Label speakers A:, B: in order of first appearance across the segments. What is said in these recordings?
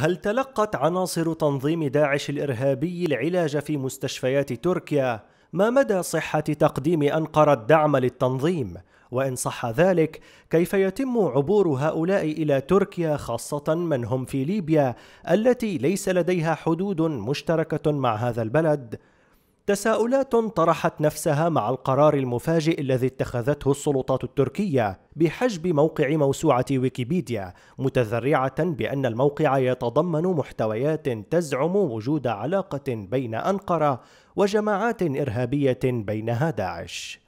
A: هل تلقت عناصر تنظيم داعش الإرهابي العلاج في مستشفيات تركيا؟ ما مدى صحة تقديم أنقرة الدعم للتنظيم؟ وإن صح ذلك، كيف يتم عبور هؤلاء إلى تركيا خاصة من هم في ليبيا التي ليس لديها حدود مشتركة مع هذا البلد؟ تساؤلات طرحت نفسها مع القرار المفاجئ الذي اتخذته السلطات التركية بحجب موقع موسوعة ويكيبيديا متذرعة بأن الموقع يتضمن محتويات تزعم وجود علاقة بين أنقرة وجماعات إرهابية بينها داعش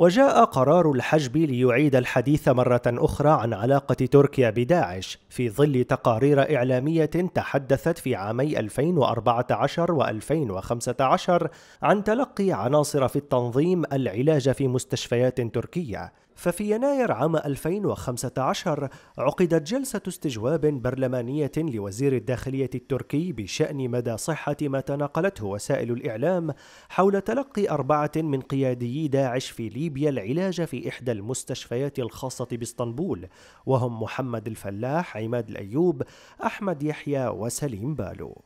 A: وجاء قرار الحجب ليعيد الحديث مرة أخرى عن علاقة تركيا بداعش في ظل تقارير إعلامية تحدثت في عامي 2014 و 2015 عن تلقي عناصر في التنظيم العلاج في مستشفيات تركية ففي يناير عام 2015 عقدت جلسة استجواب برلمانية لوزير الداخلية التركي بشأن مدى صحة ما تناقلته وسائل الإعلام حول تلقي أربعة من قياديي داعش في ليبيا العلاج في إحدى المستشفيات الخاصة باسطنبول وهم محمد الفلاح عماد الأيوب أحمد يحيى وسليم بالو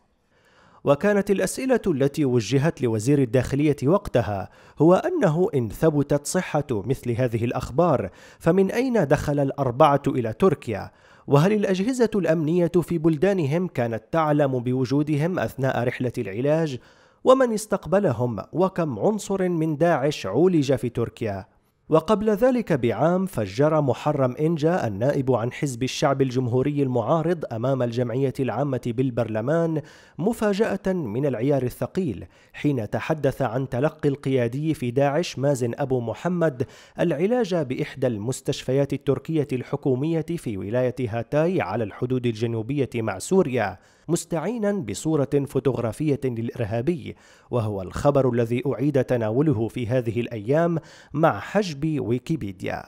A: وكانت الأسئلة التي وجهت لوزير الداخلية وقتها هو أنه إن ثبتت صحة مثل هذه الأخبار فمن أين دخل الأربعة إلى تركيا؟ وهل الأجهزة الأمنية في بلدانهم كانت تعلم بوجودهم أثناء رحلة العلاج؟ ومن استقبلهم وكم عنصر من داعش عولج في تركيا؟ وقبل ذلك بعام فجر محرم إنجا النائب عن حزب الشعب الجمهوري المعارض أمام الجمعية العامة بالبرلمان مفاجأة من العيار الثقيل حين تحدث عن تلقي القيادي في داعش مازن أبو محمد العلاج بإحدى المستشفيات التركية الحكومية في ولاية هاتاي على الحدود الجنوبية مع سوريا مستعينا بصورة فوتوغرافية للإرهابي وهو الخبر الذي أعيد تناوله في هذه الأيام مع حجب ويكيبيديا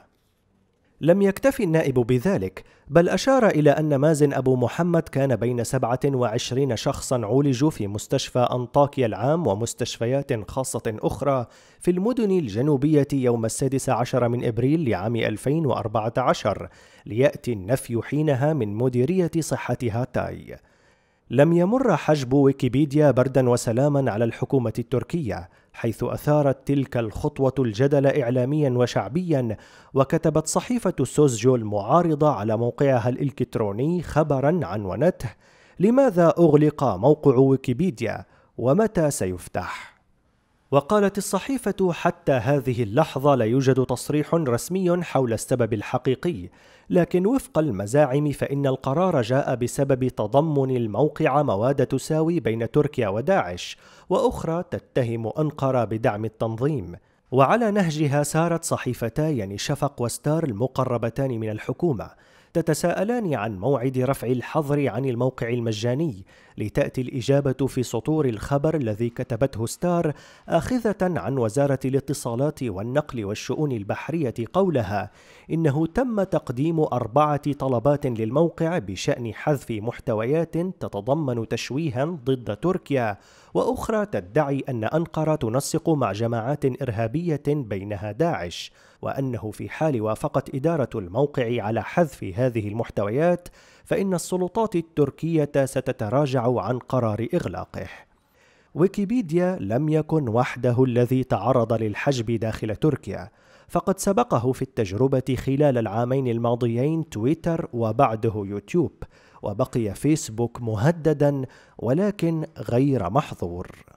A: لم يكتف النائب بذلك بل أشار إلى أن مازن أبو محمد كان بين 27 شخصا عولجوا في مستشفى أنطاكيا العام ومستشفيات خاصة أخرى في المدن الجنوبية يوم السادس عشر من إبريل لعام 2014 ليأتي النفي حينها من مديرية صحة هاتاي لم يمر حجب ويكيبيديا بردا وسلاما على الحكومة التركية حيث أثارت تلك الخطوة الجدل إعلاميا وشعبيا وكتبت صحيفة سوزجو المعارضة على موقعها الإلكتروني خبرا عنونته لماذا أغلق موقع ويكيبيديا ومتى سيفتح؟ وقالت الصحيفة حتى هذه اللحظة لا يوجد تصريح رسمي حول السبب الحقيقي، لكن وفق المزاعم فإن القرار جاء بسبب تضمن الموقع مواد تساوي بين تركيا وداعش، وأخرى تتهم أنقرة بدعم التنظيم. وعلى نهجها سارت صحيفتا يعني شفق وستار المقربتان من الحكومة، تتساءلان عن موعد رفع الحظر عن الموقع المجاني لتأتي الإجابة في سطور الخبر الذي كتبته ستار آخذة عن وزارة الاتصالات والنقل والشؤون البحرية قولها إنه تم تقديم أربعة طلبات للموقع بشأن حذف محتويات تتضمن تشويها ضد تركيا وأخرى تدعي أن أنقرة تنسق مع جماعات إرهابية بينها داعش وأنه في حال وافقت إدارة الموقع على حذف هذه المحتويات فإن السلطات التركية ستتراجع عن قرار إغلاقه. ويكيبيديا لم يكن وحده الذي تعرض للحجب داخل تركيا، فقد سبقه في التجربة خلال العامين الماضيين تويتر وبعده يوتيوب، وبقي فيسبوك مهددا ولكن غير محظور.